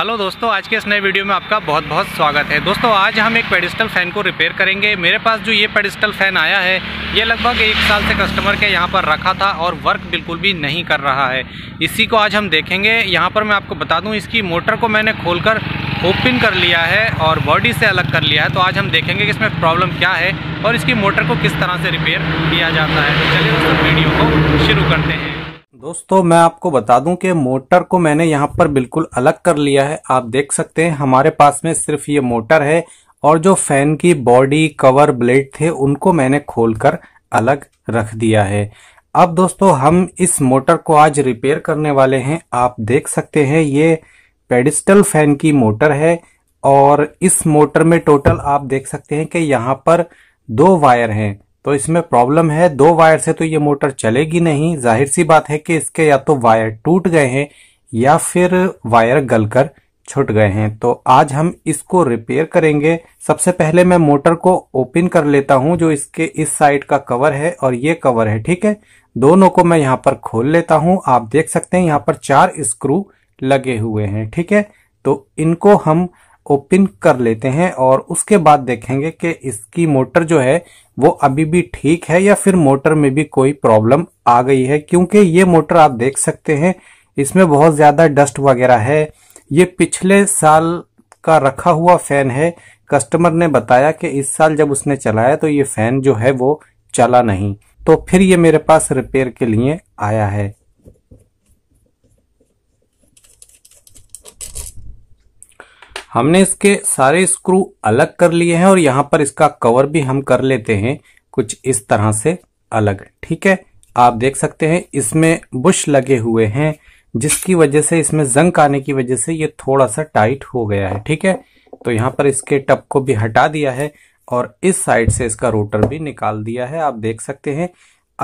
hello दोस्तों आज के इस नए वीडियो में आपका बहुत बहुत स्वागत है दोस्तों आज हम एक पेडिस्टल फ़ैन को रिपेयर करेंगे मेरे पास जो ये पेडिस्टल फ़ैन आया है ये लगभग एक साल से कस्टमर के यहाँ पर रखा था और वर्क बिल्कुल भी नहीं कर रहा है इसी को आज हम देखेंगे यहाँ पर मैं आपको बता दूँ इसकी मोटर को मैंने खोल कर ओपन कर लिया है और बॉडी से अलग कर लिया है तो आज हम देखेंगे कि इसमें प्रॉब्लम क्या है और इसकी मोटर को किस तरह से रिपेयर किया जाता है तो चलिए दोस्तों वीडियो को शुरू करते हैं दोस्तों मैं आपको बता दूं कि मोटर को मैंने यहाँ पर बिल्कुल अलग कर लिया है आप देख सकते हैं हमारे पास में सिर्फ ये मोटर है और जो फैन की बॉडी कवर ब्लेड थे उनको मैंने खोलकर अलग रख दिया है अब दोस्तों हम इस मोटर को आज रिपेयर करने वाले हैं आप देख सकते हैं ये पेडिस्टल फैन की मोटर है और इस मोटर में टोटल आप देख सकते हैं कि यहाँ पर दो वायर हैं तो इसमें प्रॉब्लम है दो वायर से तो ये मोटर चलेगी नहीं जाहिर सी बात है कि इसके या तो वायर टूट गए हैं या फिर वायर गलकर छुट गए हैं तो आज हम इसको रिपेयर करेंगे सबसे पहले मैं मोटर को ओपन कर लेता हूं जो इसके इस साइड का कवर है और ये कवर है ठीक है दोनों को मैं यहाँ पर खोल लेता हूं आप देख सकते हैं यहाँ पर चार स्क्रू लगे हुए हैं ठीक है तो इनको हम ओपन कर लेते हैं और उसके बाद देखेंगे कि इसकी मोटर जो है वो अभी भी ठीक है या फिर मोटर में भी कोई प्रॉब्लम आ गई है क्योंकि ये मोटर आप देख सकते हैं इसमें बहुत ज़्यादा डस्ट वगैरह है ये पिछले साल का रखा हुआ फैन है कस्टमर ने बताया कि इस साल जब उसने चलाया तो ये फैन जो है वो चला नहीं तो फिर ये मेरे पास रिपेयर के लिए आया है हमने इसके सारे स्क्रू अलग कर लिए हैं और यहाँ पर इसका कवर भी हम कर लेते हैं कुछ इस तरह से अलग ठीक है आप देख सकते हैं इसमें बुश लगे हुए हैं जिसकी वजह से इसमें जंग आने की वजह से ये थोड़ा सा टाइट हो गया है ठीक है तो यहाँ पर इसके टप को भी हटा दिया है और इस साइड से इसका रोटर भी निकाल दिया है आप देख सकते हैं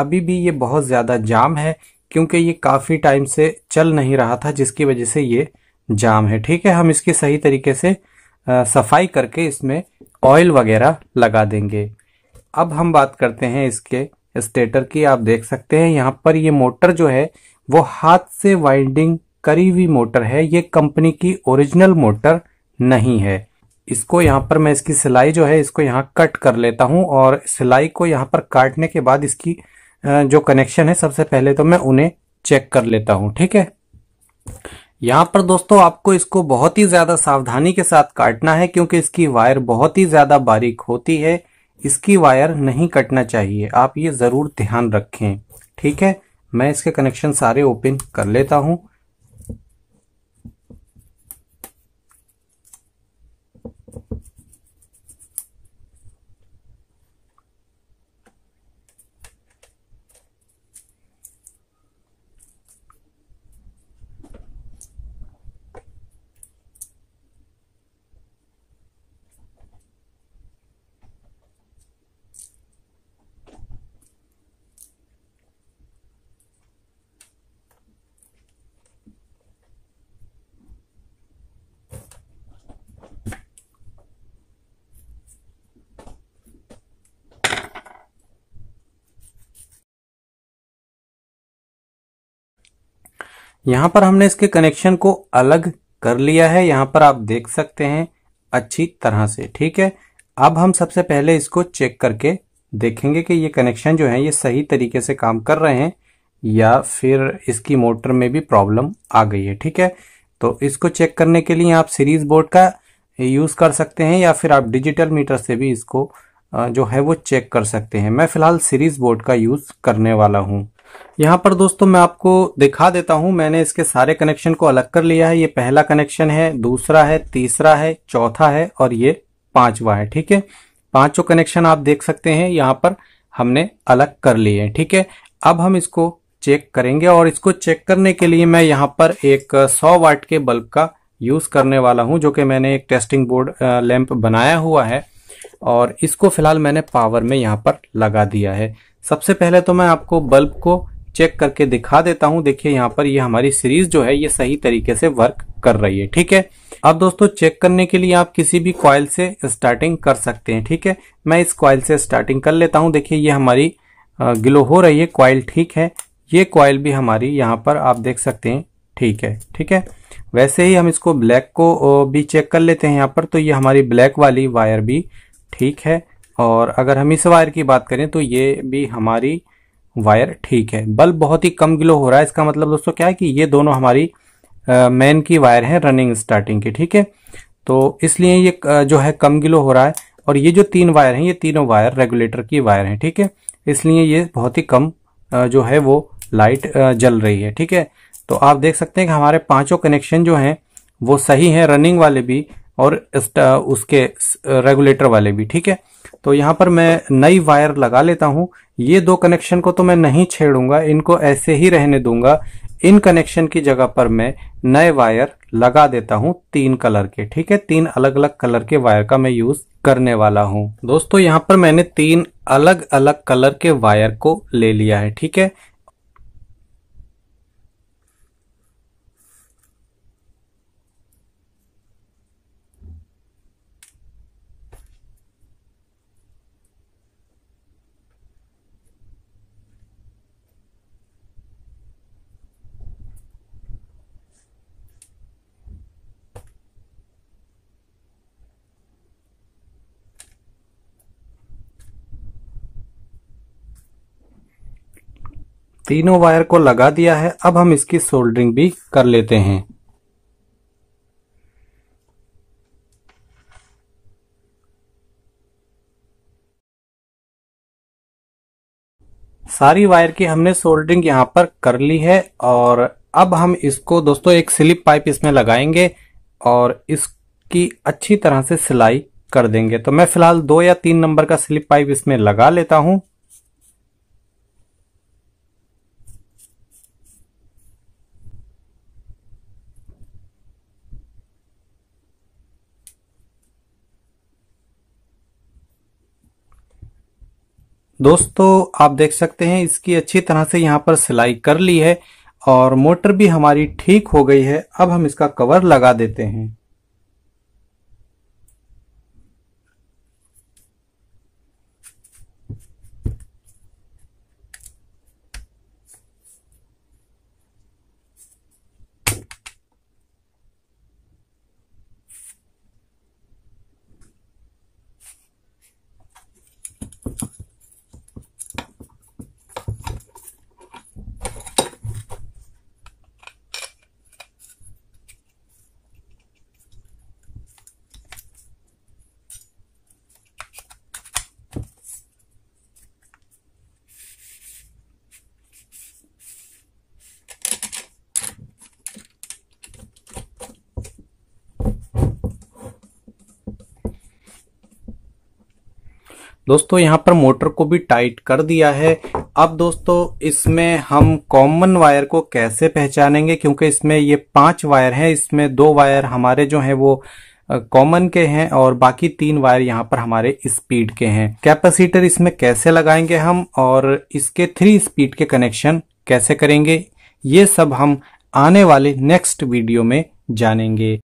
अभी भी ये बहुत ज़्यादा जाम है क्योंकि ये काफ़ी टाइम से चल नहीं रहा था जिसकी वजह से ये जाम है ठीक है हम इसकी सही तरीके से आ, सफाई करके इसमें ऑयल वगैरह लगा देंगे अब हम बात करते हैं इसके स्टेटर की आप देख सकते हैं यहाँ पर ये मोटर जो है वो हाथ से वाइंडिंग करी हुई मोटर है ये कंपनी की ओरिजिनल मोटर नहीं है इसको यहाँ पर मैं इसकी सिलाई जो है इसको यहाँ कट कर लेता हूँ और सिलाई को यहाँ पर काटने के बाद इसकी जो कनेक्शन है सबसे पहले तो मैं उन्हें चेक कर लेता हूँ ठीक है यहाँ पर दोस्तों आपको इसको बहुत ही ज्यादा सावधानी के साथ काटना है क्योंकि इसकी वायर बहुत ही ज्यादा बारीक होती है इसकी वायर नहीं कटना चाहिए आप ये जरूर ध्यान रखें ठीक है मैं इसके कनेक्शन सारे ओपन कर लेता हूँ यहाँ पर हमने इसके कनेक्शन को अलग कर लिया है यहाँ पर आप देख सकते हैं अच्छी तरह से ठीक है अब हम सबसे पहले इसको चेक करके देखेंगे कि ये कनेक्शन जो है ये सही तरीके से काम कर रहे हैं या फिर इसकी मोटर में भी प्रॉब्लम आ गई है ठीक है तो इसको चेक करने के लिए आप सीरीज बोर्ड का यूज़ कर सकते हैं या फिर आप डिजिटल मीटर से भी इसको जो है वो चेक कर सकते हैं मैं फ़िलहाल सीरीज बोर्ड का यूज़ करने वाला हूँ यहाँ पर दोस्तों मैं आपको दिखा देता हूँ मैंने इसके सारे कनेक्शन को अलग कर लिया है ये पहला कनेक्शन है दूसरा है तीसरा है चौथा है और ये पांचवा है ठीक है पांचों कनेक्शन आप देख सकते हैं यहाँ पर हमने अलग कर लिए हैं ठीक है अब हम इसको चेक करेंगे और इसको चेक करने के लिए मैं यहाँ पर एक 100 वाट के बल्ब का यूज़ करने वाला हूँ जो कि मैंने एक टेस्टिंग बोर्ड लैंप बनाया हुआ है और इसको फिलहाल मैंने पावर में यहाँ पर लगा दिया है सबसे पहले तो मैं आपको बल्ब को चेक करके दिखा देता हूं देखिए यहाँ पर ये हमारी सीरीज जो है ये सही तरीके से वर्क कर रही है ठीक है अब दोस्तों चेक करने के लिए आप किसी भी कॉयल से स्टार्टिंग कर सकते हैं ठीक है मैं इस कॉयल से स्टार्टिंग कर लेता हूं देखिए ये हमारी ग्लो हो रही है कॉयल ठीक है ये कॉयल भी हमारी यहाँ पर आप देख सकते हैं ठीक है ठीक है वैसे ही हम इसको ब्लैक को भी चेक कर लेते हैं यहाँ पर तो ये हमारी ब्लैक वाली वायर भी ठीक है और अगर हम इस वायर की बात करें तो ये भी हमारी वायर ठीक है बल्ब बहुत ही कम ग्लो हो रहा है इसका मतलब दोस्तों क्या है कि ये दोनों हमारी मेन की वायर है रनिंग स्टार्टिंग की ठीक है तो इसलिए ये जो है कम ग्लो हो रहा है और ये जो तीन वायर हैं ये तीनों वायर रेगुलेटर की वायर हैं ठीक है इसलिए ये बहुत ही कम जो है वो लाइट जल रही है ठीक है तो आप देख सकते हैं कि हमारे पांचों कनेक्शन जो हैं वो सही हैं रनिंग वाले भी और उसके रेगुलेटर वाले भी ठीक है तो यहाँ पर मैं नई वायर लगा लेता हूँ ये दो कनेक्शन को तो मैं नहीं छेड़ूंगा इनको ऐसे ही रहने दूंगा इन कनेक्शन की जगह पर मैं नए वायर लगा देता हूँ तीन कलर के ठीक है तीन अलग अलग कलर के वायर का मैं यूज करने वाला हूँ दोस्तों यहाँ पर मैंने तीन अलग अलग कलर के वायर को ले लिया है ठीक है तीनों वायर को लगा दिया है अब हम इसकी सोल्डरिंग भी कर लेते हैं सारी वायर की हमने सोल्डरिंग यहां पर कर ली है और अब हम इसको दोस्तों एक स्लिप पाइप इसमें लगाएंगे और इसकी अच्छी तरह से सिलाई कर देंगे तो मैं फिलहाल दो या तीन नंबर का स्लिप पाइप इसमें लगा लेता हूं दोस्तों आप देख सकते हैं इसकी अच्छी तरह से यहाँ पर सिलाई कर ली है और मोटर भी हमारी ठीक हो गई है अब हम इसका कवर लगा देते हैं दोस्तों यहाँ पर मोटर को भी टाइट कर दिया है अब दोस्तों इसमें हम कॉमन वायर को कैसे पहचानेंगे क्योंकि इसमें ये पांच वायर हैं इसमें दो वायर हमारे जो हैं वो कॉमन के हैं और बाकी तीन वायर यहाँ पर हमारे स्पीड के हैं कैपेसिटर इसमें कैसे लगाएंगे हम और इसके थ्री स्पीड के कनेक्शन कैसे करेंगे ये सब हम आने वाले नेक्स्ट वीडियो में जानेंगे